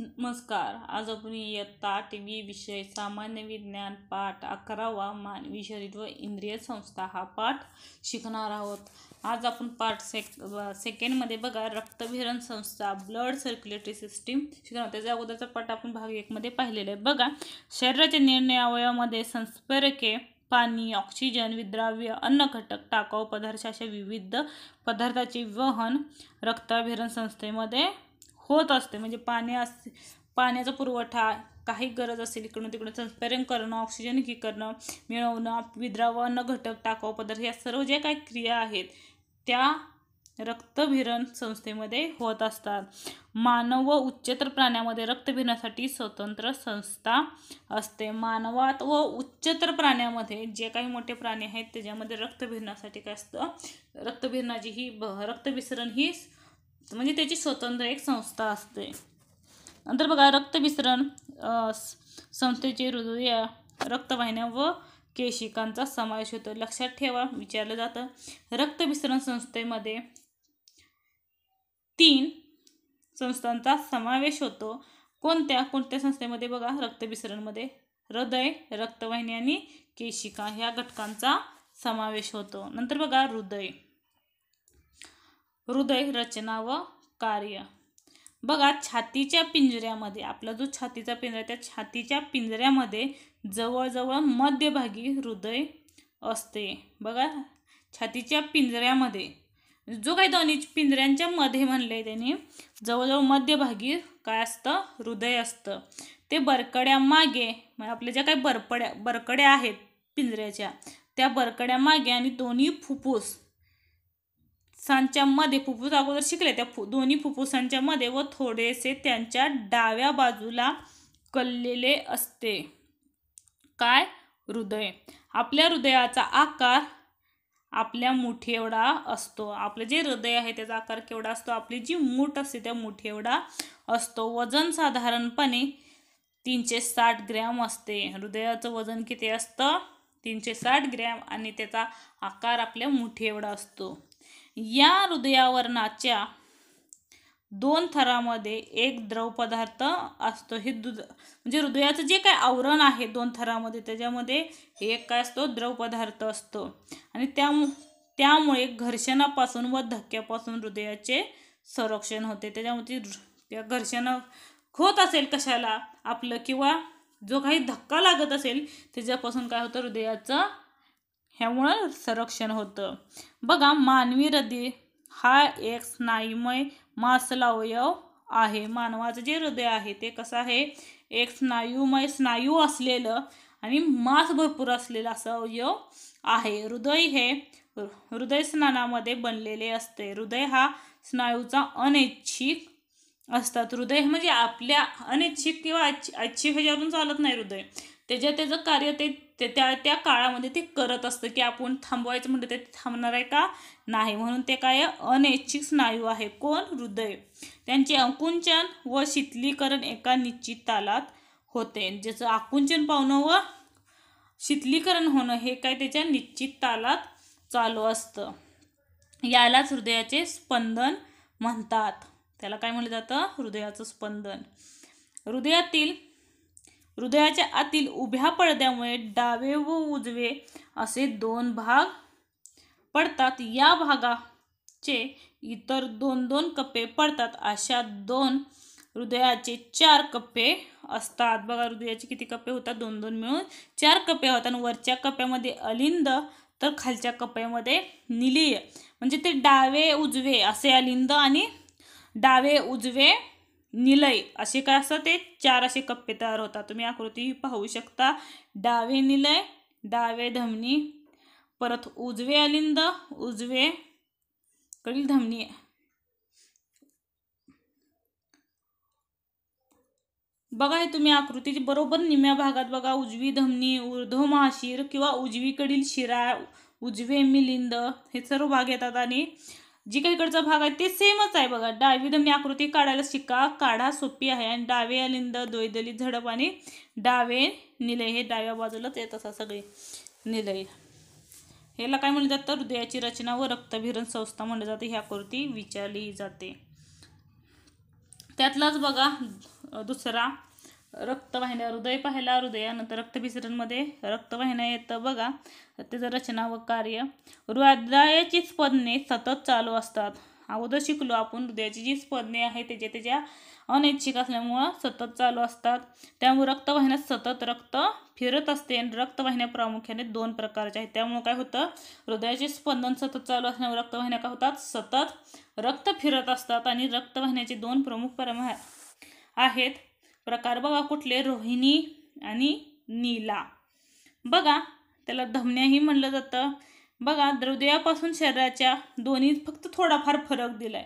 नमस्कार आज आपण इयत्ता व्ही विषय सामान्य विज्ञान पाठ अकरावा मानवी शरीर व इंद्रिय संस्था हा पाठ शिकणार आहोत आज आपण पाठ सेक सेकंडमध्ये बघा रक्तभिरण संस्था ब्लड सर्क्युलेटरी सिस्टीम शिकणार त्याच्या अगोदरचा पाठ आपण भाग एकमध्ये पाहिलेला आहे बघा शरीराचे निर्णय अवयवामध्ये संस्पर्के पाणी ऑक्सिजन विद्राव्य अन्न घटक टाकाऊ पदार्थ अशा विविध पदार्थाचे वहन रक्ताभिरण संस्थेमध्ये होत असते म्हणजे पाणी अस पाण्याचा पुरवठा काही गरज असेल इकडून तिकडून संस्पर्यन करणं ऑक्सिजन की करणं मिळवणं विद्रावण घटक टाकाव पदार्थ या सर्व ज्या काही क्रिया आहेत त्या रक्तभिरण संस्थेमध्ये होत असतात मानव व उच्चतर प्राण्यामध्ये रक्तभिरणासाठी स्वतंत्र संस्था असते मानवात व उच्चतर प्राण्यामध्ये जे काही मोठे प्राणी आहेत त्याच्यामध्ये रक्तभिरणासाठी काय असतं रक्तभिरणाची ही ब रक्तभिसरण ही म्हणजे त्याची स्वतंत्र एक संस्था असते नंतर बघा रक्तमिश्रण संस्थेचे हृदय रक्तवाहिन्या व केशिकांचा समावेश होतो लक्षात ठेवा विचारलं जातं रक्तमिश्रण संस्थेमध्ये तीन संस्थांचा समावेश होतो कोणत्या कोणत्या संस्थेमध्ये बघा रक्तमिश्रणमध्ये हृदय रक्तवाहिनी आणि केशिका ह्या घटकांचा समावेश होतो नंतर बघा हृदय हृदय रचना व कार्य बघा छातीच्या पिंजऱ्यामध्ये आपला जो छातीचा पिंजरा त्या छातीच्या पिंजऱ्यामध्ये जवळजवळ मध्यभागी हृदय असते बघा छातीच्या पिंजऱ्यामध्ये जो काही दोन्ही पिंजऱ्यांच्या मध्ये म्हणले त्यांनी जवळजवळ मध्यभागी काय असतं हृदय असतं ते बरकड्यामागे म्हणजे आपल्या ज्या काही बरपड्या बरकड्या आहेत पिंजऱ्याच्या त्या बरकड्यामागे आणि दोन्ही फुफ्फुस सांच्या मध्ये फुफ्फुस अगोदर शिकले त्या फु दोन्ही फुफ्फुसांच्या मध्ये व थोडेसे त्यांच्या डाव्या बाजूला कललेले असते काय हृदय आपल्या हृदयाचा आकार आपल्या मुठी एवढा असतो आपलं जे हृदय आहे त्याचा आकार केवढा असतो आपली जी मूठ असते त्या मुठी एवढा असतो वजन साधारणपणे तीनशे साठ ग्रॅम असते हृदयाचं वजन किती असतं तीनशे साठ ग्रॅम आणि त्याचा आकार आपल्या मुठी एवढा असतो या हृदयावरणाच्या दोन थरामध्ये एक द्रव पदार्थ असतो हे दुध म्हणजे हृदयाचं जे काय आवरण आहे दोन थरामध्ये त्याच्यामध्ये एक काय असतो द्रव पदार्थ असतो आणि त्यामु त्यामुळे घर्षणापासून व धक्क्यापासून हृदयाचे संरक्षण होते त्याच्यामध्ये त्या घर्षण होत असेल कशाला आपलं किंवा जो काही धक्का लागत असेल त्याच्यापासून काय होतं हृदयाचं ह्यामुळं संरक्षण होतं बघा मानवी हृदय हा एक स्नायुमय मासलावयव आहे मानवाचं जे हृदय आहे ते कसं आहे एक स्नायूमय स्नायू असलेलं आणि मास भरपूर असलेलं असं अवयव आहे हृदय हे हृदय स्नानामध्ये बनलेले असते हृदय हा स्नायूचा अनैच्छिक असतात हृदय म्हणजे आपल्या अनैच्छिक किंवा ऐच्छिक ह्याच्यावरून चालत नाही हृदय त्याच्या त्याचं कार्य ते ते त्या त्या काळामध्ये ते करत असतं की आपण थांबवायचं म्हणजे ते थांबणार आहे का नाही म्हणून ते काय अनैच्छिक स्नायू आहे कोण हृदय त्यांचे अंकुंचन व शिथिलीकरण एका निश्चित तालात होते ज्याचं आकुंचन पावणं व शिथिलीकरण होणं हे काय त्याच्या निश्चित तालात चालू असतं यालाच हृदयाचे स्पंदन म्हणतात त्याला काय म्हणलं जातं हृदयाचं स्पंदन हृदयातील हृदयाच्या आतील उभ्या पडद्यामुळे डावे व उजवे असे दोन भाग पडतात या भागाचे इतर दोन दोन कप्पे पडतात अशा दोन हृदयाचे चार कप्पे असतात बघा हृदयाचे किती कप्पे होतात दोन दोन मिळून चार कप्पे होतात आणि वरच्या कप्प्यामध्ये अलिंद तर खालच्या कप्प्यामध्ये निलीय म्हणजे ते डावे उजवे असे अलिंद आणि डावे उजवे निलय असे काय असतं ते चार असे कप्पे तयार होतात तुम्ही आकृती पाहू शकता डावे निलय डावे धमनी परत उजवे अलिंद उजवे कडील धमनी बघा हे तुम्ही आकृतीची बरोबर निम्या भागात बघा उजवी धमनी ऊर्ध्व महाशीर किंवा उजवीकडील शिरा उजवे मिलिंद हे सर्व भाग येतात आणि जी काही इकडचा भाग आहे ते सेमच आहे बघा डावी दमी आकृती काढायला शिका काढा सोपी आहे आणि डावे अलिंद दोयदली झडप आणि डावे निलय हे डाव्या बाजूलाच येत असा सगळे निलय ह्याला काय म्हणलं जातं हृदयाची रचना व रक्तभिरण संस्था म्हणलं जाते ही आकृती विचारली जाते त्यातलाच बघा दुसरा रक्तवाहिन्या हृदय पाहायला हृदयानंतर रक्तभिसरणमध्ये रक्तवाहिन्या येतं बघा त्याचं रचना व कार्य हृदयाची स्पदने सतत चालू असतात अगोदर शिकलो आपण हृदयाची जी स्पदने आहे त्याच्या त्याच्या अनैच्छिक असल्यामुळं सतत चालू असतात त्यामुळे रक्तवाहिन्या सतत रक्त फिरत असते आणि रक्तवाहिन्या प्रामुख्याने दोन प्रकारच्या आहेत त्यामुळे काय होतं हृदयाचे स्पंदन सतत चालू असल्यामुळे रक्तवाहिन्या काय होतात सतत रक्त फिरत असतात आणि रक्तवाहिन्याचे दोन प्रमुख प्रमा आहेत प्रकार बघा कुठले रोहिणी आणि नीला बघा त्याला धमन्याही म्हणलं जातं बघा हृदयापासून शरीराच्या दोन्ही फक्त थोडाफार फरक दिलाय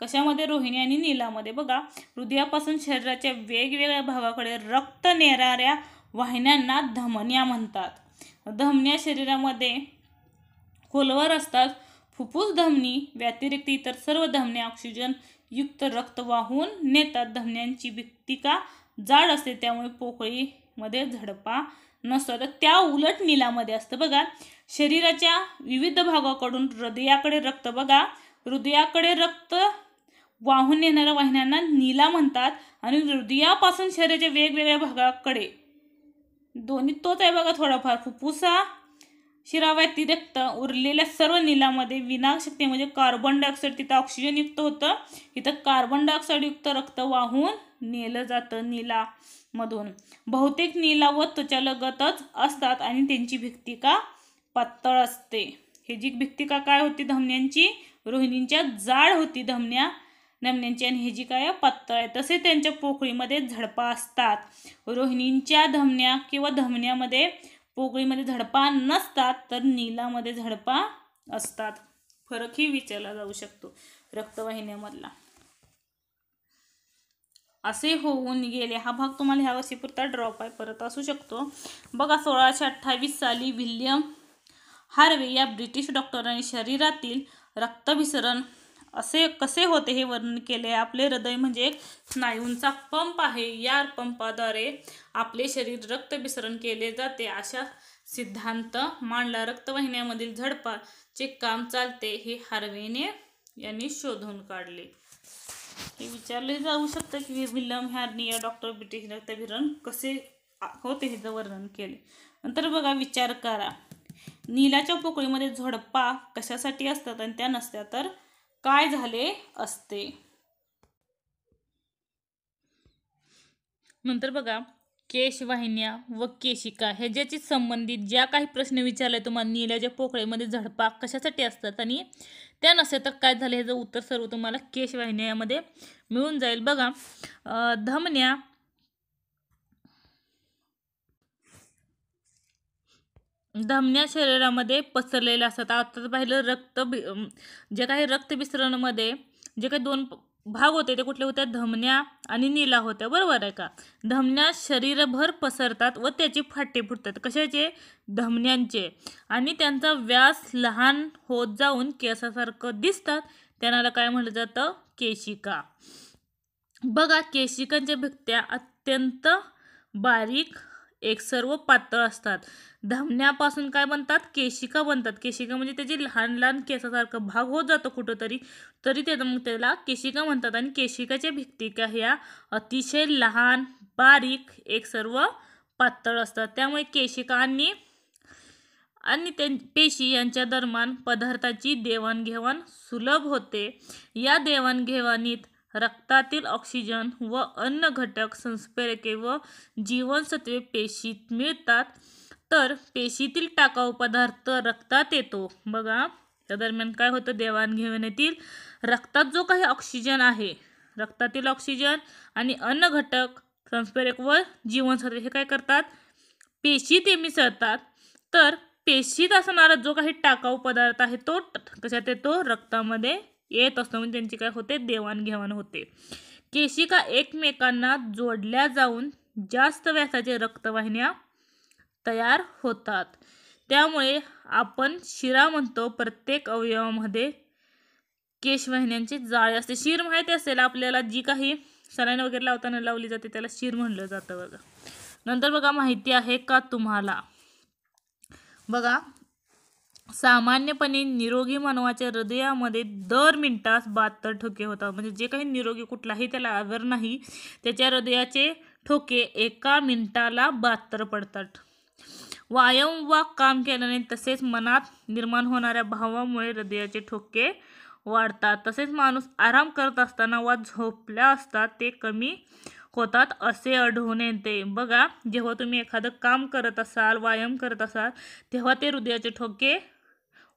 कशामध्ये रोहिणी आणि नीलामध्ये बघा हृदयापासून शरीराच्या वेगवेगळ्या भागाकडे रक्त नेणाऱ्या वाहिन्यांना धमन्या म्हणतात धमन्या शरीरामध्ये खोलवर असतात फुफ्फुस धमनी व्यतिरिक्त इतर सर्व धमन्या ऑक्सिजन युक्त रक्त वाहून नेतात धन्यांची भिक्तिका जाड असते त्यामुळे पोकळीमध्ये झडपा नसतो तर त्या उलट नीलामध्ये असतं बघा शरीराच्या विविध भागाकडून हृदयाकडे रक्त बघा हृदयाकडे रक्त वाहून येणाऱ्या वाहिन्यांना नीला म्हणतात आणि हृदयापासून शरीराच्या वेगवेगळ्या भागाकडे दोन्ही तोच आहे बघा थोडाफार फुफ्फुसा शिराव्यतिरिक्त उरलेल्या सर्व नीलामध्ये विनाशक्ती म्हणजे कार्बन डायऑक्साईड तिथं ऑक्सिजनयुक्त होतं इथं कार्बन डायऑक्साईडयुक्त रक्त वाहून नेलं जातं नीलामधून बहुतेक नीला व त्वचालगतच असतात आणि त्यांची भिक्तिका पातळ असते हे जी भिक्तिका काय होती धमन्यांची रोहिणींच्या जाड होती धमन्या धमन्यांची आणि हे जी काय पातळ आहे तसे त्यांच्या पोकळीमध्ये झडपा असतात रोहिणींच्या धमन्या किंवा धमन्यामध्ये पोकळीमध्ये झडपा नसतात तर नीलामध्ये झडपा असतात फरकही विचारला जाऊ शकतो रक्तवाहिन्यामधला असे होऊन गेले हा भाग तुम्हाला ह्या पुरता ड्रॉप आहे परत असू शकतो बघा सोळाशे अठ्ठावीस साली विल्यम हार्वे या ब्रिटिश डॉक्टरांनी शरीरातील रक्तभिसरण असे कसे होते हे वर्णन केले आपले हृदय म्हणजे एक स्नायूंचा पंप आहे या पंपाद्वारे आपले शरीर रक्त विसरण केले जाते अशा सिद्धांत मांडला रक्तवाहिन्यामधील झडपाचे काम चालते हे हार्वेने यांनी शोधून काढले हे विचारले जाऊ शकतं की विलम हॅर्नी या डॉक्टर ब्रिटिश रक्तभिरण कसे होते हे वर्णन केले नंतर बघा विचार करा नीलाच्या पोकळीमध्ये झडपा कशासाठी असतात आणि त्या नसत्या तर काय झाले असते नंतर बघा केशवाहिन्या व केशिका ह्याच्याशी संबंधित ज्या काही प्रश्न विचारले तुम्हाला ज्या पोकळेमध्ये झडपा कशासाठी असतात आणि त्या नसेल तर काय झालं ह्याचं उत्तर सर्व तुम्हाला केशवाहिन्यामध्ये मिळून जाईल बघा धमन्या धमन्या शरीरामध्ये पसरलेल्या असतात आता पाहिलं रक्त जे काही रक्त जे काही दोन भाग होते ते कुठले होते धमन्या आणि नीला होत्या बरोबर आहे का धमन्या शरीरभर पसरतात व त्याचे फाटे फुटतात कशाचे धमन्यांचे आणि त्यांचा व्यास लहान होत जाऊन केसासारखं दिसतात त्यांना काय म्हटलं जातं केशिका बघा केशिकांच्या भक्त्या अत्यंत बारीक एक सर्व पातळ असतात धमण्यापासून काय बनतात केशिका बनतात केशिका म्हणजे त्याचे लहान लहान केसासारखा भाग होत जातो कुठंतरी तरी ते मग त्याला केशिका म्हणतात आणि केशिकाच्या भिक्तिका ह्या अतिशय लहान बारीक एक सर्व पातळ असतात त्यामुळे केशिका आणि आणि त्यां पेशी यांच्या दरम्यान पदार्थाची देवाणघेवाण सुलभ होते या देवाणघेवाणीत रक्तातील ऑक्सिजन व अन्न घटक संप्रेरके व जीवनसत्वे पेशीत मिळतात तर पेशीतील टाकाऊ पदार्थ रक्तात येतो बघा त्या दरम्यान काय होतं देवाणघेवाणीतील रक्तात जो काही ऑक्सिजन आहे रक्तातील ऑक्सिजन आणि अन्न घटक व जीवनसत्वे हे काय करतात पेशी ते मिसळतात तर पेशीत असणारा जो काही टाकाऊ पदार्थ आहे तो कशात येतो रक्तामध्ये येत असतो म्हणजे त्यांची काय होते देवाणघेवाण होते केशिका एकमेकांना जोडल्या जाऊन जास्त व्यासाचे रक्तवाहिन्या तयार होतात त्यामुळे आपण शिरा म्हणतो प्रत्येक अवयवामध्ये केशवाहिन्यांचे जाळे असते शिर माहिती असेल आपल्याला जी काही सलाईन वगैरे लावताना लावली जाते त्याला शिर म्हणलं जातं बघा नंतर बघा माहिती आहे का तुम्हाला बघा सामान्यपणे निरोगी मानवाच्या हृदयामध्ये दर मिनटास बहात्तर ठोके होतात म्हणजे जे काही निरोगी कुठलाही त्याला आजार नाही त्याच्या हृदयाचे ठोके एका मिनिटाला बहात्तर पडतात व्यायाम वा काम केल्याने तसेच मनात निर्माण होणाऱ्या भावामुळे हृदयाचे ठोके वाढतात तसेच माणूस आराम करत असताना वा झोपल्या असतात ते कमी होतात असे आढळून येते बघा जेव्हा तुम्ही एखादं काम करत असाल व्यायाम करत असाल तेव्हा ते हृदयाचे ठोके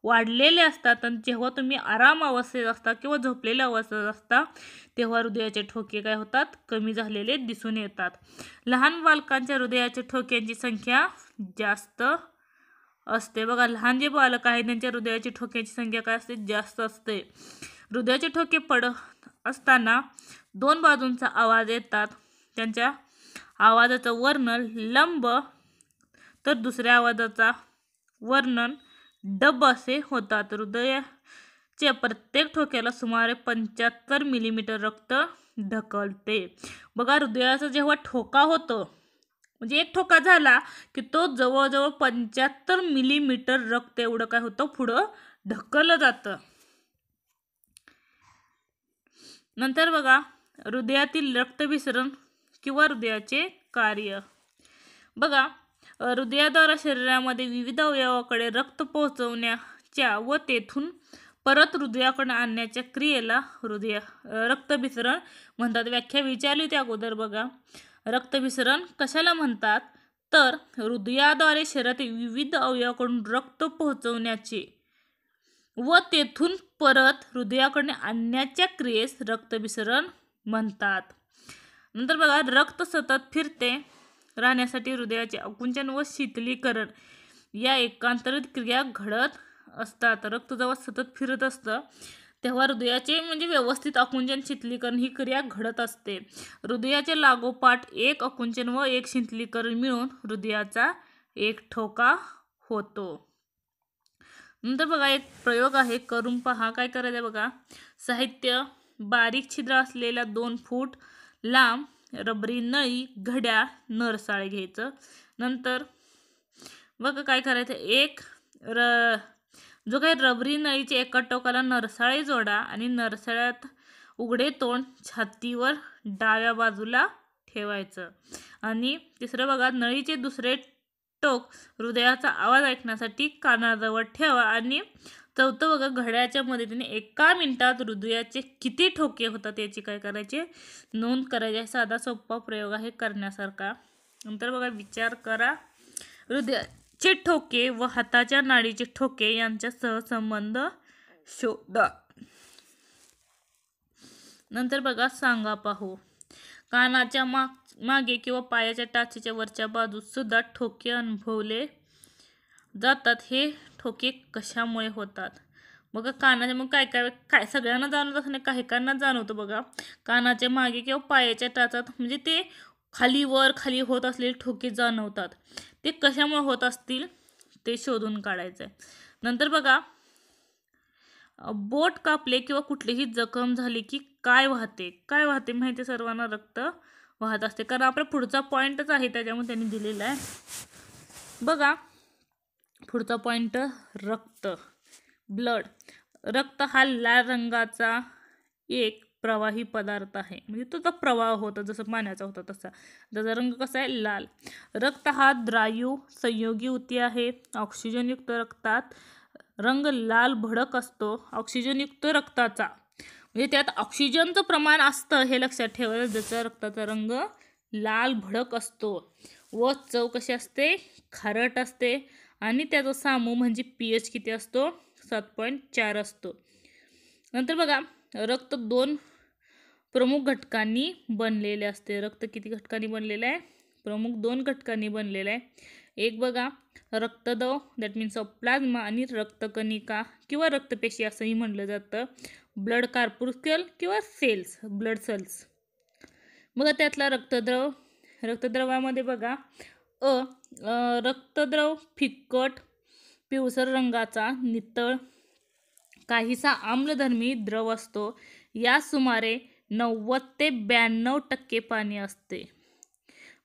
वाढलेले असतात आणि जेव्हा तुम्ही आराम अवस्थेत असता किंवा झोपलेल्या अवस्थेत असता तेव्हा हृदयाचे ठोके काय होतात कमी झालेले दिसून येतात लहान बालकांच्या हृदयाच्या ठोक्यांची संख्या जास्त असते बघा लहान जे बालक आहे त्यांच्या हृदयाच्या ठोक्यांची संख्या काय असते जास्त असते हृदयाचे ठोके पड असताना दोन बाजूंचा आवाज येतात त्यांच्या आवाजाचं वर्णन लंब तर दुसऱ्या आवाजाचा वर्णन डब असे होतात हृदयाच्या प्रत्येक ठोक्याला सुमारे पंच्याहत्तर मिलीमीटर रक्त ढकलते बघा हृदयाचा जेव्हा ठोका होतो म्हणजे एक ठोका झाला की तो जवळजवळ पंच्याहत्तर मिलीमीटर रक्त एवढं काय होतं पुढं ढकल जातं नंतर बघा हृदयातील रक्तविसरण किंवा हृदयाचे कार्य बघा हृदयाद्वारा शरीरामध्ये विविध अवयवाकडे रक्त पोहोचवण्याच्या व तेथून परत हृदयाकडे आणण्याच्या क्रियेला हृदय रक्तभिसरण म्हणतात व्याख्या विचारली त्या अगोदर बघा रक्तभिसरण कशाला म्हणतात तर हृदयाद्वारे शरीरातील विविध अवयवाकडून रक्त पोहोचवण्याचे व तेथून परत हृदयाकडे आणण्याच्या क्रियेस रक्तभिसरण म्हणतात नंतर बघा रक्त सतत फिरते राहण्यासाठी हृदयाचे आकुंचन व शीतलीकरण या एकांतरित क्रिया घडत असतात रक्त जेव्हा सतत फिरत असतं तेव्हा हृदयाचे म्हणजे व्यवस्थित आकुंचन शीतलीकरण ही क्रिया घडत असते हृदयाचे लागोपाठ एक अकुंचन व एक शीतलीकरण मिळून हृदयाचा एक ठोका होतो नंतर बघा एक प्रयोग आहे करून पहा काय करायचं बघा साहित्य बारीक छिद्र असलेला दोन फूट लांब रबरी नळी घड्या नरसाळे घ्यायचं नंतर मग काय करायचं एक र जो काही रबरी नळीचे एका टोकाला नरसाळे जोडा आणि नरसाळ्यात उघडे तोंड छातीवर डाव्या बाजूला ठेवायचं आणि तिसरं बघा नळीचे दुसरे टोक हृदयाचा आवाज ऐकण्यासाठी कानाजवळ ठेवा आणि चौथं बघा घड्याच्या मदतीने एका मिनिटात हृदयाचे किती ठोके होतात याची काय करायचे नोंद करायची साधा सोपा प्रयोग आहे करण्यासारखा नंतर बघा विचार करा हृदयाचे ठोके व हाताच्या नाडीचे ठोके यांच्या सहसंबंध शोधा नंतर बघा सांगा पाहू कानाच्या माग मागे किंवा पायाच्या टाचेच्या वरच्या बाजूस सुद्धा ठोके अनुभवले जातात हे ठोके कशामुळे होतात बघा कानाचे मग काय काय काय सगळ्यांना जाणवत असं नाही काही काहींना जाणवतं बघा कानाच्या मागे किंवा पायाच्या टाचात म्हणजे ते खाली वर खाली होत असलेले ठोके जाणवतात ते कशामुळे होत असतील ते शोधून काढायचं आहे नंतर बघा बोट कापले किंवा कुठलीही जखम झाली की काय वाहते काय वाहते माहिती सर्वांना रक्त वाहत असते कारण आपला पुढचा पॉईंटच आहे त्याच्यामुळे त्यांनी दिलेला आहे बघा पुढचा पॉईंट रक्त ब्लड रक्त हा लाल रंगाचा एक प्रवाही पदार्थ आहे म्हणजे तर प्रवाह होता जसं पाण्याचा होता तसा त्याचा रंग कसा आहे लाल रक्त हा द्रायू संयोगी उती आहे ऑक्सिजनयुक्त रक्तात रंग लाल भडक असतो ऑक्सिजनयुक्त रक्ताचा म्हणजे त्यात ऑक्सिजनचं प्रमाण असतं हे लक्षात ठेवा ज्याचा रक्ताचा रंग लाल भडक असतो व चव कशी असते खारट असते आणि त्याचा सामू म्हणजे पी एच किती असतो सात पॉईंट चार असतो नंतर बघा रक्त दोन प्रमुख घटकांनी बनलेले असते रक्त किती घटकांनी बनलेलं आहे प्रमुख दोन घटकांनी बनलेलं आहे एक बघा रक्तदव दॅट मीन्स ऑफ प्लाझ्मा आणि रक्तकणिका किंवा रक्तपेशी असंही म्हणलं जातं ब्लड कार्पुरकल किंवा सेल्स ब्लड सेल्स बघा त्यातला रक्तद्रव रक्तद्रवामध्ये बघा अ रक्तद्रव फिकट पिवसर रंगाचा नितळ काहीसा आम्लधर्मी द्रव असतो या सुमारे नव्वद ते ब्याण्णव टक्के पाणी असते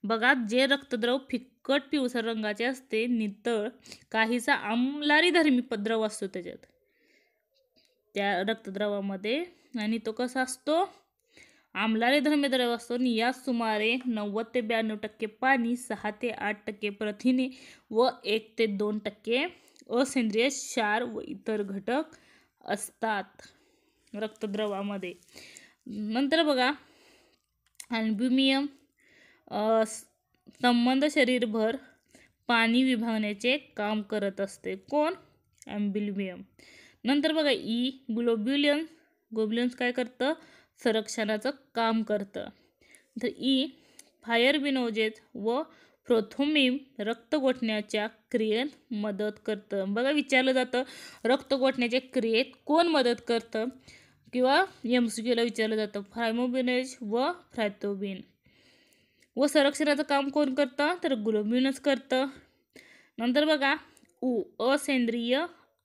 बघा जे रक्तद्रव फिकट पिवसर रंगाचे असते नितळ काहीसा आमलारी धर्मी द्रव असतो त्याच्यात त्या रक्तद्रवामध्ये आणि तो कसा असतो आमलारे धर्मद्रव्य असून यात सुमारे नव्वद ते ब्याण्णव टक्के पाणी सहा ते आठ टक्के प्रथिने व एक ते दोन टक्के असेंद्रिय क्षार व इतर घटक असतात रक्तद्रवामध्ये नंतर बघा अल्ब्युमियम संबंध शरीरभर पाणी विभागण्याचे काम करत असते कोण ॲम्बिल्बियम नंतर बघा ई ग्लोब्युलियन ग्लोब्युलियन्स काय करतं संरक्षणाचं काम करतं तर ई फायरबिनोजेस व प्रोथोमिम रक्त गोठण्याच्या क्रियेत मदत करतं बघा विचारलं जातं रक्त गोठण्याच्या क्रियेत कोण मदत करतं किंवा एम सी विचारलं जातं फायमोबिनेज व फ्रॅथोबिन व संरक्षणाचं काम कोण करतं तर ग्लोबिनच करतं नंतर बघा ऊ असेंद्रिय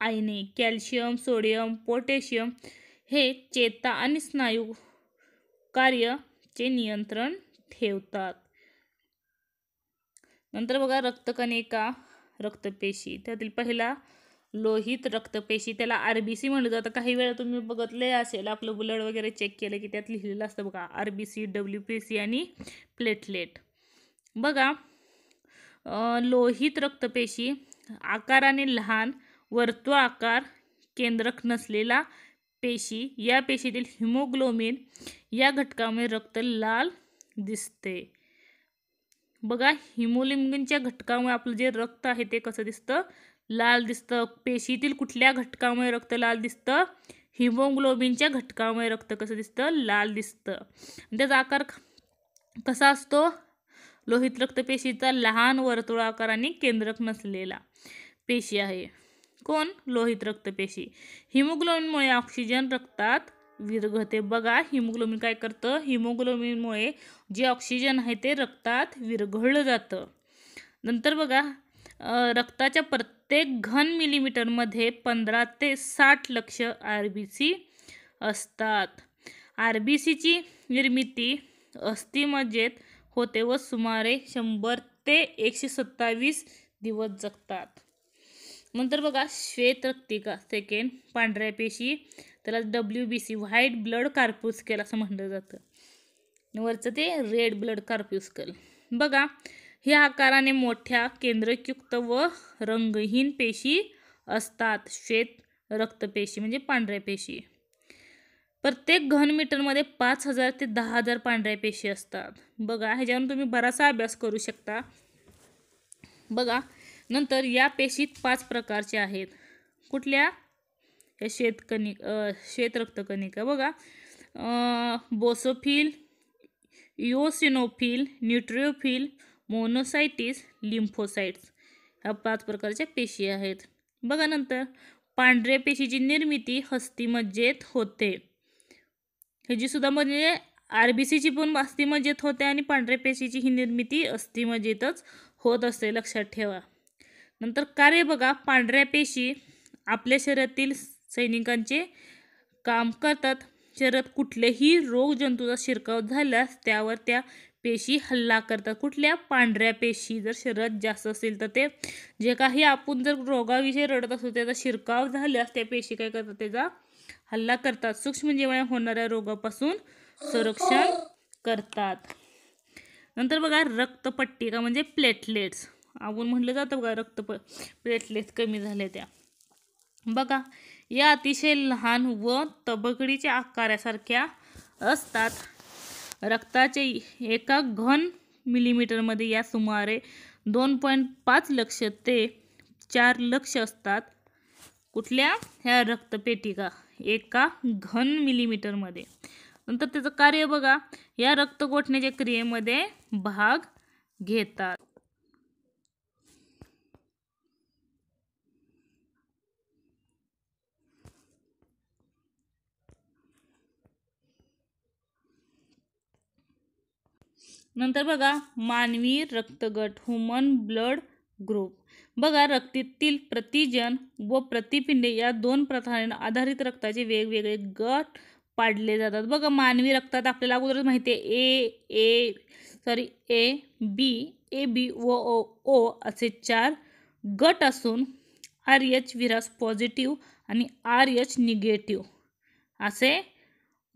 आयने कॅल्शियम सोडियम पोटॅशियम हे चेता आणि स्नायू कार्यचे नियंत्रण ठेवतात नंतर बघा रक्तकणिका रक्तपेशी त्यातील पहिला लोहित रक्तपेशी त्याला आर बी सी म्हणलं जातं काही वेळा तुम्ही बघितले असेल आपलं ब्लड वगैरे चेक केलं की त्यात लिहिलेलं असतं बघा R B C W B C आणि प्लेटलेट बघा लोहित रक्तपेशी आकाराने लहान वर्तुळ आकार केंद्रक नसलेला पेशी या पेशीतील हिमोग्लोबिन या घटकामुळे रक्त लाल दिसते बघा हिमोलिम्बिनच्या घटकामुळे आपलं जे रक्त आहे ते कसं दिसतं लाल दिसतं पेशीतील कुठल्या घटकामुळे रक्त लाल दिसतं हिमोग्लोबिनच्या घटकामुळे रक्त कसं दिसतं लाल दिसतं त्याचा आकार कसा असतो लोहित रक्तपेशीचा लहान वर्तुळाकार आणि केंद्रक नसलेला पेशी आहे कोण लोहित रक्तपेशी हिमोग्लोबिनमुळे ऑक्सिजन रक्तात विरघळते बघा हिमोग्लोबिन काय करतं हिमोग्लोबिनमुळे जे ऑक्सिजन आहे ते रक्तात विरघळलं जातं नंतर बघा रक्ताच्या प्रत्येक घन मिलीमीटरमध्ये पंधरा ते साठ लक्ष आर बी सी असतात आर बी सीची निर्मिती अस्थिमज्जेत होते व सुमारे शंभर ते एकशे सत्तावीस दिवस जगतात नंतर बघा श्वेत रक्तिका सेकेंड पांढऱ्या पेशी त्याला W B C white blood corpuscle असं म्हटलं जातं वरचं ते रेड ब्लड कार्प्युस्केल बघा हे आकाराने मोठ्या केंद्रयुक्त व रंगहीन पेशी असतात श्वेत रक्तपेशी म्हणजे पांढऱ्या पेशी प्रत्येक घन मीटरमध्ये पाच हजार ते दहा हजार पांढऱ्या पेशी असतात बघा ह्याच्यावरून तुम्ही बराचसा अभ्यास करू शकता बघा नंतर या पेशीत पाच प्रकारचे आहेत कुठल्या या शेतकणी श्वेतरक्तकणिका बघा बोसोफिल इओसिनोफिल न्यूट्रिओफिल मोनोसायटिस लिम्फोसाइट्स ह्या पाच प्रकारच्या पेशी आहेत बघा नंतर पांढऱ्या पेशीची निर्मिती हस्तिमज्जेत होते ह्याचीसुद्धा सुद्धा म्हणजे आर बी सीची पण अस्थिमज्जेत होते आणि पांढऱ्या पेशीची ही निर्मिती अस्थिमज्जेतच होत असते लक्षात ठेवा नंतर कार्य बघा पांढऱ्या पेशी आपल्या शरीरातील सैनिकांचे काम करतात शरीरात कुठलेही रोग जंतूचा शिरकाव झाल्यास त्यावर त्या पेशी हल्ला करतात कुठल्या पांढऱ्या पेशी जर शरीरात जास्त असेल तर ते जे काही आपण जर रोगाविषयी रडत असतो त्याचा शिरकाव झाल्यास त्या पेशी काय करतात त्याचा हल्ला करतात सूक्ष्मजीवाने होणाऱ्या रोगापासून संरक्षण करतात नंतर बघा रक्तपट्टिका म्हणजे प्लेटलेट्स आवून म्हटलं जातं बघा रक्त प्लेटलेट कमी झाले त्या बघा या अतिशय लहान व तबकडीच्या आकारासारख्या असतात रक्ताचे एका घन मिलीमीटरमध्ये या सुमारे दोन पॉईंट पाच लक्ष ते चार लक्ष असतात कुठल्या ह्या रक्तपेटिका एका घन मिलीमीटरमध्ये नंतर त्याचं कार्य बघा या रक्त गोठण्याच्या क्रियेमध्ये भाग घेतात नंतर बघा मानवी रक्तगट ह्युमन ब्लड ग्रुप बघा रक्तातील प्रतिजन व प्रतिपिंडे या दोन प्रथाने आधारित रक्ताचे वेगवेगळे गट पाडले जातात बघा मानवी रक्तात आपल्याला अगोदरच माहिती आहे ए ए sorry A B A B व ओ ओ असे चार गट असून आर एच विरास पॉझिटिव्ह आणि आर एच निगेटिव्ह असे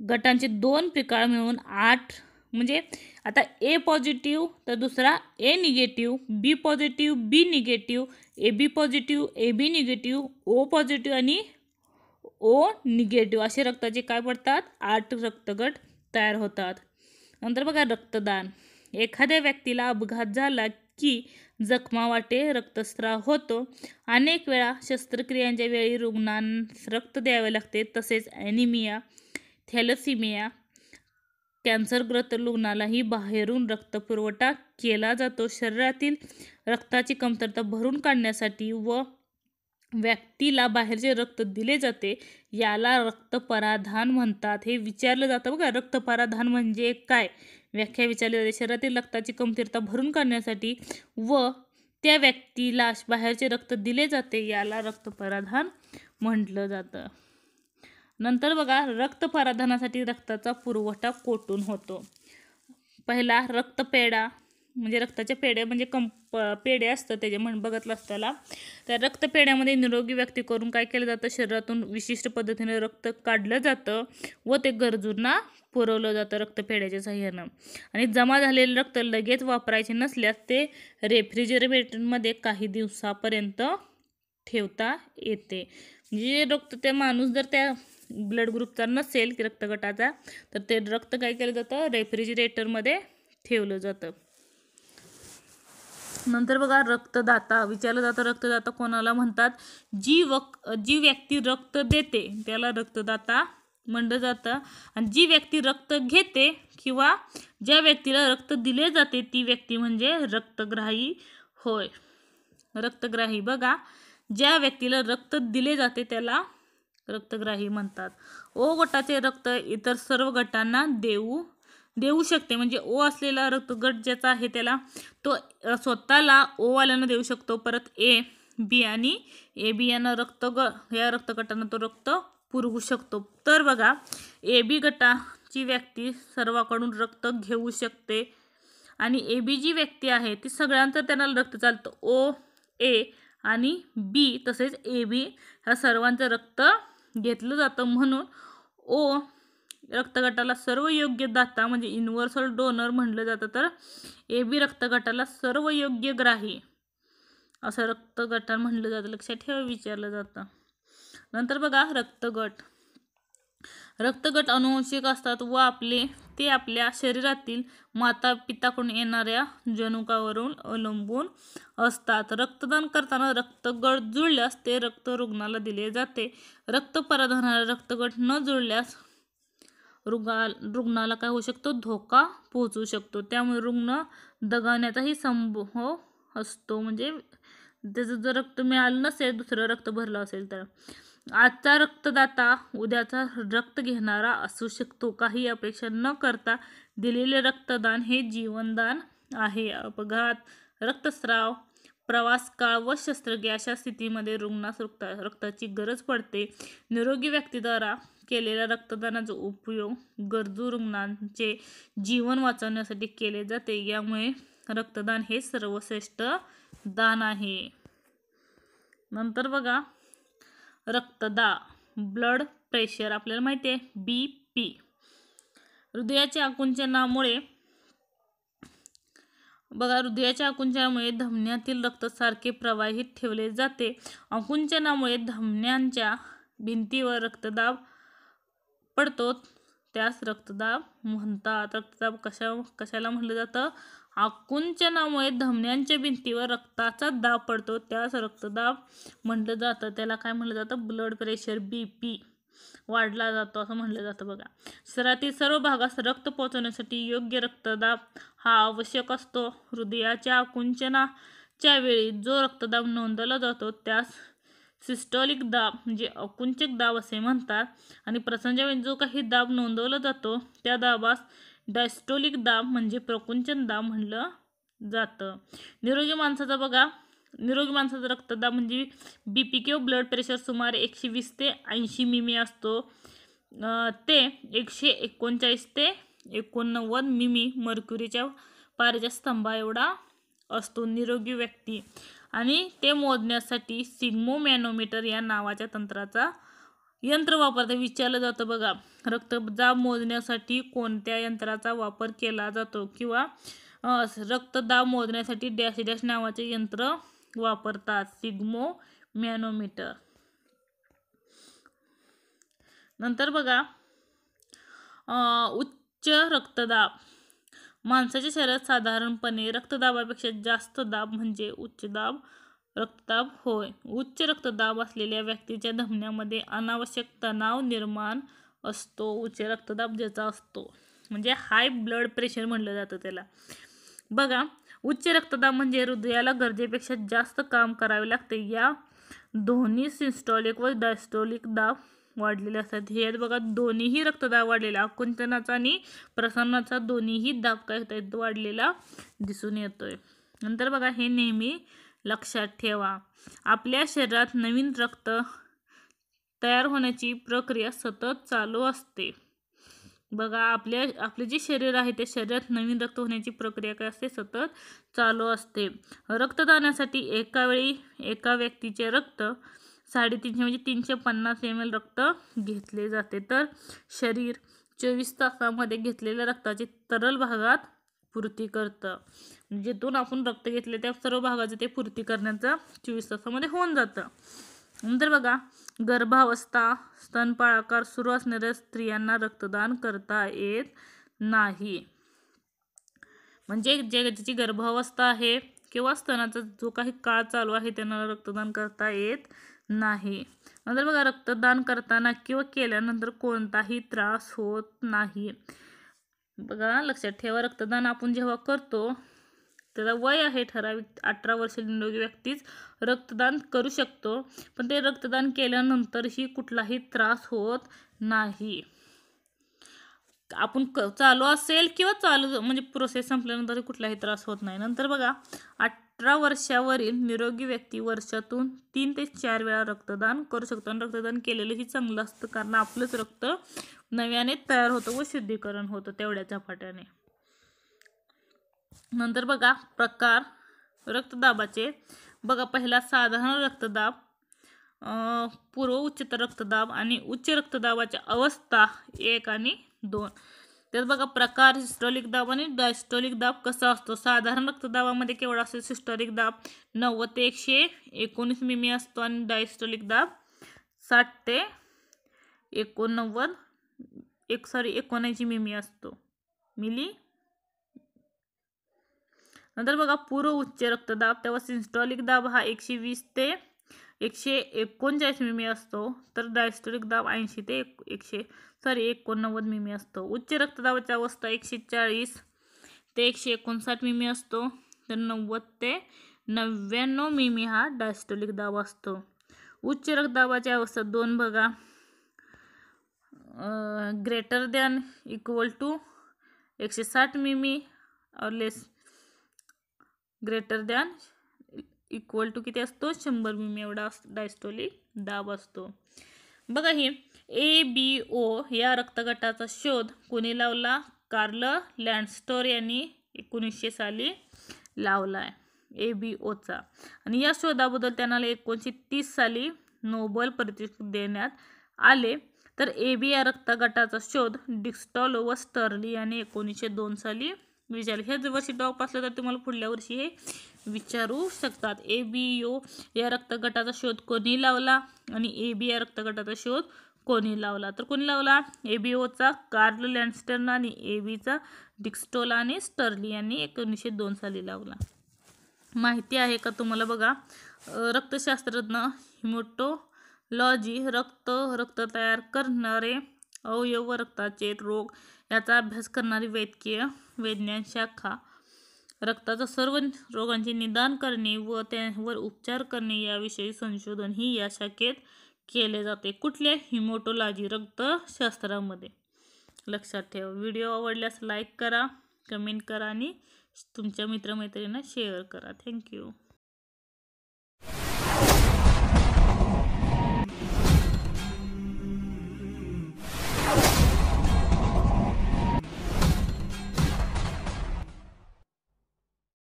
गटांचे दोन प्रकार मिळून आठ म्हणजे आता ए पॉझिटिव्ह तर दुसरा A negative B positive B negative A B positive A B negative O positive आणि ओ निगेटिव्ह असे रक्ताचे काय पडतात आठ रक्तगट तयार होतात नंतर बघा रक्तदान एखाद्या व्यक्तीला अपघात झाला की जखमा वाटे रक्तस्राव होतो अनेक वेळा शस्त्रक्रियांच्या वेळी रुग्णांना रक्त द्यावे लागते तसेच ॲनिमिया थॅलसिमिया कॅन्सरग्रस्त रुग्णालाही बाहेरून रक्तपुरवठा केला जातो शरीरातील रक्ताची कमतरता भरून काढण्यासाठी व व्यक्तीला बाहेरचे रक्त दिले जाते याला रक्तपराधान म्हणतात हे विचारलं जातं बघा रक्तपराधान म्हणजे काय व्याख्या विचारली जाते शरीरातील रक्ताची कमतरता भरून काढण्यासाठी व त्या व्यक्तीला बाहेरचे रक्त दिले जाते याला रक्तपराधान म्हटलं जातं नंतर बघा रक्त पराधानासाठी रक्ताचा पुरवठा कोठून होतो पहिला रक्तपेढा म्हणजे रक्ताच्या पेडे म्हणजे कंप पेढे असतं त्याचे म्हण बघतलं असतं त्याला त्या रक्तपेढ्यामध्ये निरोगी व्यक्ती करून काय केलं जातं शरीरातून विशिष्ट पद्धतीने रक्त काढलं जातं व ते गरजूंना पुरवलं जातं रक्तपेढ्याच्या सहाय्यानं आणि जमा झालेलं रक्त लगेच वापरायचे नसल्यास ते रेफ्रिजरेटरमध्ये काही दिवसापर्यंत ठेवता येते म्हणजे रक्त ते माणूस जर त्या ब्लड ग्रुपचा नसेल की रक्तगटाचा तर ते रक्त काय केलं जातं रेफ्रिजिरेटरमध्ये ठेवलं जातं नंतर बघा रक्तदाता विचारलं जातं रक्तदाता कोणाला म्हणतात जी वक जी व्यक्ती रक्त देते त्याला रक्तदाता म्हणलं जातं आणि जी व्यक्ती रक्त घेते किंवा ज्या व्यक्तीला रक्त दिले जाते ती व्यक्ती म्हणजे रक्तग्राही होय रक्तग्राही बघा ज्या व्यक्तीला रक्त दिले जाते त्याला रक्तग्राही म्हणतात ओ गटाचे रक्त इतर सर्व गटांना देऊ देऊ शकते म्हणजे ओ असलेला रक्तगट ज्याचा आहे त्याला तो स्वतःला ओ वाल्यानं देऊ शकतो परत ए बी आणि ए बी यांना रक्त ग या रक्तगटानं तो रक्त पुरवू शकतो तर बघा ए बी गटाची व्यक्ती सर्वाकडून रक्त घेऊ शकते आणि ए बी जी व्यक्ती आहे ती सगळ्यांचं त्यांना रक्त चालतं ओ ए आणि बी तसेच ए बी ह्या सर्वांचं रक्त घेतलं जातं म्हणून ओ रक्तगटाला सर्व योग्य दाता म्हणजे युनिव्हर्सल डोनर म्हटलं जातं तर ए बी रक्तगटाला सर्व योग्य ग्राही असं रक्तगटाला म्हटलं जातं लक्षात ठेवा विचारलं जातं नंतर बघा रक्तगट रक्तगट अनुवंशिक असतात व आपले ते आपल्या शरीरातील माता पिताकडून येणाऱ्या जनुकावरून अवलंबून असतात रक्तदान करताना रक्तगट जुळल्यास ते रक्त रुग्णाला दिले जाते रक्त पराधानाला रक्तगट न जुळल्यास रुग्णा रुग्णाला काय होऊ शकतो धोका पोहोचू शकतो त्यामुळे रुग्ण दगावण्याचाही संभव असतो म्हणजे त्याचं जर रक्त मिळालं नसेल दुसरं रक्त भरलं असेल तर आजचा रक्तदाता उद्याचा रक्त घेणारा असू शकतो काही अपेक्षा न करता दिलेले रक्तदान हे जीवनदान आहे अपघात रक्तस्राव प्रवास काळ व शस्त्रक्रिया अशा स्थितीमध्ये रुग्णास रक्त रक्ताची गरज पडते निरोगी व्यक्तीद्वारा केलेल्या रक्तदानाचा उपयोग गरजू रुग्णांचे जीवन वाचवण्यासाठी केले जाते यामुळे रक्तदान हे सर्वश्रेष्ठ दान आहे नंतर बघा रक्तदा ब्लड प्रेशर आपल्याला माहिती आहे बी पी हृदयाच्या आकुंचनामुळे बघा हृदयाच्या आकुंचनामुळे धमन्यातील रक्त सारखे प्रवाहित ठेवले जाते आकुंचनामुळे धमन्यांच्या भिंतीवर रक्तदाब पडतो त्यास रक्तदाब म्हणतात रक्तदाब कशा कशाला म्हटलं जातं आकुंचनामुळे धमन्यांच्या भिंतीवर रक्ताचा दाब पडतो त्यास रक्तदाब म्हटलं जातं त्याला काय म्हटलं जातं ब्लड प्रेशर बी पी वाढला जातो असं म्हटलं जातं बघा शरीरातील सर्व भागास रक्त पोहोचवण्यासाठी योग्य रक्तदाब हा आवश्यक असतो हृदयाच्या आकुंचनाच्या वेळी जो रक्तदाब नोंदवला जातो त्यास सिस्टॉलिक दाब म्हणजे अकुंचक दाब असे म्हणतात आणि प्रसंगावेळी जो काही दाब नोंदवला जातो त्या दाबास डायस्टोलिक दाब म्हणजे प्रकुंचन दाब म्हणलं जातं निरोगी माणसाचा बघा निरोगी माणसाचा रक्तदाब म्हणजे बी पी किंवा ब्लड प्रेशर सुमारे एकशे वीस ते ऐंशी मिमी असतो ते एकशे एकोणचाळीस ते एकोणनव्वद मिमी मर्क्युरीच्या पारेच्या स्तंभा एवढा असतो निरोगी व्यक्ती आणि ते मोजण्यासाठी सिग्मो मॅनोमीटर या नावाच्या तंत्राचा यंत्र वापरता विचारलं जातं बघा रक्तदाब मोजण्यासाठी कोणत्या यंत्राचा वापर केला जातो किंवा रक्तदाब मोजण्यासाठी डॅश डॅश नावाचे यंत्र वापरतात सिग्मो मॅनोमीटर नंतर बघा उच्च रक्तदाब माणसाच्या शरीरात साधारणपणे रक्तदाबापेक्षा जास्त दाब म्हणजे उच्च दाब रक्तदाब होय उच्च रक्तदाब असलेल्या व्यक्तीच्या धमन्यामध्ये अनावश्यक तणाव निर्माण असतो उच्च रक्तदाब ज्याचा असतो म्हणजे हाय ब्लड प्रेशर म्हटलं जातं त्याला बघा उच्च रक्तदाब म्हणजे हृदयाला गरजेपेक्षा जास्त काम करावे लागते या दोन्ही सिस्टॉलिक व डायस्टॉलिक दाब वाढलेले असतात हे बघा दोन्हीही रक्तदाब वाढलेला आकुंचनाचा आणि प्रसन्नाचा दोन्हीही दाब काय होत वाढलेला दिसून येतोय नंतर बघा हे नेहमी लक्षात ठेवा आपल्या शरीरात नवीन रक्त तयार होण्याची प्रक्रिया सतत चालू असते बघा आपल्या आपले जे शरीर आहे त्या शरीरात नवीन रक्त होण्याची प्रक्रिया काय असते सतत चालू असते रक्तदानासाठी एका वेळी एका व्यक्तीचे रक्त साडेतीनशे म्हणजे तीनशे पन्नास एम एल रक्त घेतले जाते तर शरीर चोवीस तासामध्ये घेतलेल्या रक्ताचे तरल भागात पूर्ती करतं जिथून म्हणजे आपण रक्त घेतले त्या सर्व भागाचं ते पूर्ती करण्याचं चोवीस तासामध्ये होऊन जातं नंतर बघा गर्भावस्था स्तनपाळाकार सुरू असणाऱ्या स्त्रियांना रक्तदान करता येत नाही म्हणजे जे ज्याची गर्भावस्था आहे किंवा स्तनाचा जो काही काळ चालू आहे त्यांना रक्तदान करता येत नाही नंतर बघा रक्तदान करताना किंवा केल्यानंतर कोणताही त्रास होत नाही बघा लक्षात ठेवा रक्तदान आपण जेव्हा करतो त्याचा वय आहे ठराविक अठरा वर्ष निरोगी व्यक्तीच रक्तदान करू शकतो पण ते रक्तदान केल्यानंतरही कुठलाही त्रास होत नाही आपण क चालू असेल किंवा चालू म्हणजे प्रोसेस संपल्यानंतर कुठलाही त्रास होत नाही नंतर बघा आठ अठरा वर्षावरील निरोगी व्यक्ती वर्षातून तीन ते चार वेळा रक्तदान करू शकतो आणि रक्तदान केलेलं ही चांगलं असतं कारण आपलंच रक्त नव्याने तयार होतं व शुद्धीकरण होतं तेवढ्या झपाट्याने नंतर बघा प्रकार रक्तदाबाचे बघा पहिला साधारण रक्तदाब पूर्व उच्च रक्तदाब आणि उच्च रक्तदाबाच्या अवस्था एक आणि दोन बकार सिस्टोलिक दाब आणि डायस्टोलिक दाब कसा साधारण रक्तदाबामध्ये मे केवल सिस्टोलिक दाब नव्वते एकशे एकोनीस मिमी आतो आणि डायस्टॉलिक दाब साठ ते एक सॉरी एकोणी मिमी आतो मिली नर बूर्व उच्च रक्तदाब तेव्हा सिस्टॉलिक दाब हा एकशे वीसते एकशे एकोणचाळीस मिमी असतो तर डायस्टोलिक दाब ऐंशी ते एक एकशे सॉरी एकोणनव्वद मिमी असतो उच्च रक्तदाबाच्या अवस्था एकशे चाळीस ते एकशे एकोणसाठ मिमी असतो तर नव्वद ते नव्याण्णव मिमी हा डायस्टोलिक दाब असतो उच्च रक्तदाबाच्या अवस्था दोन बघा ग्रेटर दॅन इक्वल टू एकशे साठ मिमी और less greater than equal to किती असतो शंभर मिमी एवढा डायस्टोलिक दाब असतो बघा हे ए बी ओ या रक्तगटाचा शोध कोणी लावला कार्ल लँडस्टोर यांनी एकोणीसशे साली लावला आहे ए बी ओचा आणि या शोधाबद्दल त्यांना एकोणीसशे तीस साली नोबल प्रतिष्ठ देण्यात आले तर ए बी या रक्तगटाचा शोध डिस्टॉल व स्टर्ली यांनी एकोणीसशे दोन साली विचारले हे जर वर्षी डॉप असलं तर तुम्हाला पुढल्या वर्षी हे विचारू शकतात ए बी ओ या रक्तगटाचा शोध कोणी लावला आणि ए बी या रक्तगटाचा शोध कोणी लावला तर कोणी लावला ए बी ओचा कार्ल लँडस्टर्न आणि ए बीचा डिक्स्टोला आणि स्टर्ली यांनी एकोणीसशे दोन साली लावला माहिती आहे का तुम्हाला बघा रक्तशास्त्रज्ञ हिमोटोलॉजी रक्त रक्त तयार करणारे अवयव रक्ताचे रोग याचा अभ्यास करणारी वैद्यकीय वैज्ञान शाखा रक्ताचं सर्व रोगांचे निदान करणे व त्यावर उपचार करणे याविषयी संशोधन ही या शाखेत केले जाते कुठल्या हिमोटोलॉजी रक्तशास्त्रामध्ये लक्षात ठेवा व्हिडिओ आवडल्यास लाईक करा कमेंट करा आणि तुमच्या मित्रमैत्रिणींना शेअर करा थँक्यू